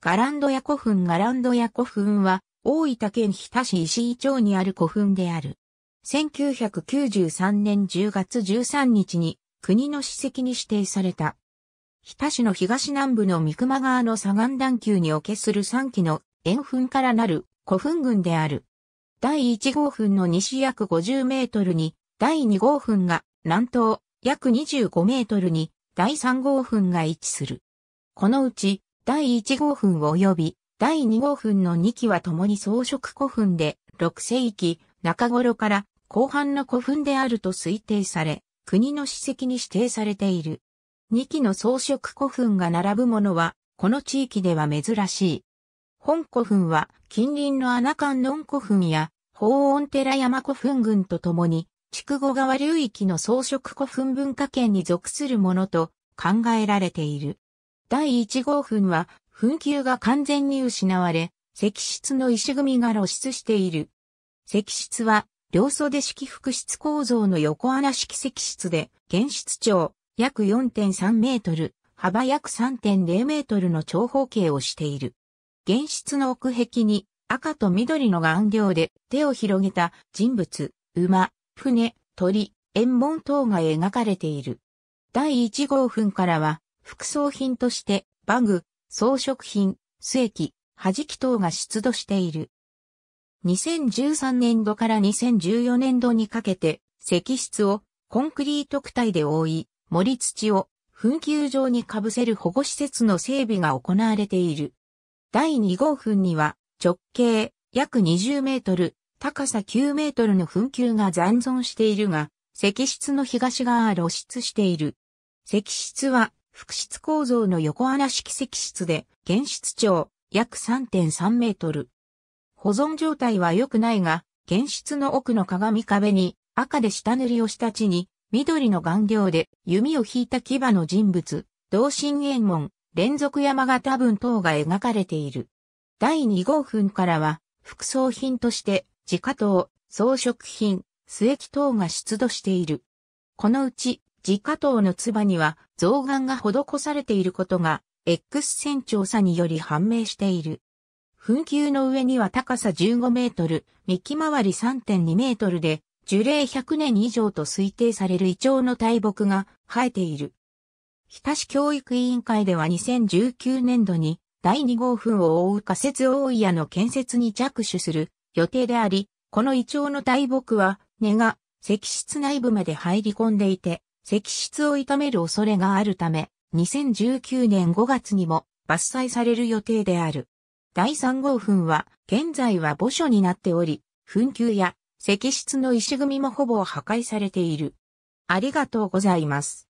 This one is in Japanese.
ガランドヤ古墳ガランドヤ古墳は、大分県日田市石井町にある古墳である。1993年10月13日に、国の史跡に指定された。日田市の東南部の三熊川の左岸段丘におけする3基の円墳からなる古墳群である。第1号墳の西約50メートルに、第2号墳が南東約25メートルに、第3号墳が位置する。このうち、第1号墳及び第2号墳の2基は共に装飾古墳で6世紀中頃から後半の古墳であると推定され、国の史跡に指定されている。2基の装飾古墳が並ぶものは、この地域では珍しい。本古墳は近隣の穴観音古墳や法音寺山古墳群とともに、筑後川流域の装飾古墳文化圏に属するものと考えられている。第1号墳は、墳丘が完全に失われ、石室の石組みが露出している。石室は、両袖式複室構造の横穴式石室で、原室長、約4.3メートル、幅約3.0メートルの長方形をしている。原室の奥壁に、赤と緑の顔料で手を広げた人物、馬、船、鳥、円門等が描かれている。第1号墳からは、副葬品として、バグ、装飾品、須液、弾き等が出土している。2013年度から2014年度にかけて、石室をコンクリート躯体で覆い、森土を紛糾状に被せる保護施設の整備が行われている。第2号墳には直径約20メートル、高さ9メートルの紛糾が残存しているが、石室の東側は露出している。石室は複質構造の横穴式石室で、原室長、約3.3メートル。保存状態は良くないが、原室の奥の鏡壁に、赤で下塗りをした地に、緑の顔料で弓を引いた牙の人物、同心円門、連続山形文等が描かれている。第2号墳からは、副葬品として、自家刀、装飾品、末木等が出土している。このうち、自家刀の唾には、増眼が施されていることが X 線調査により判明している。噴球の上には高さ15メートル、幹回り3.2メートルで、樹齢100年以上と推定されるイチョウの大木が生えている。日田市教育委員会では2019年度に第2号墳を覆う仮設大家の建設に着手する予定であり、このイチョウの大木は根が石室内部まで入り込んでいて、石室を傷める恐れがあるため、2019年5月にも伐採される予定である。第3号墳は、現在は墓所になっており、墳丘や石室の石組みもほぼ破壊されている。ありがとうございます。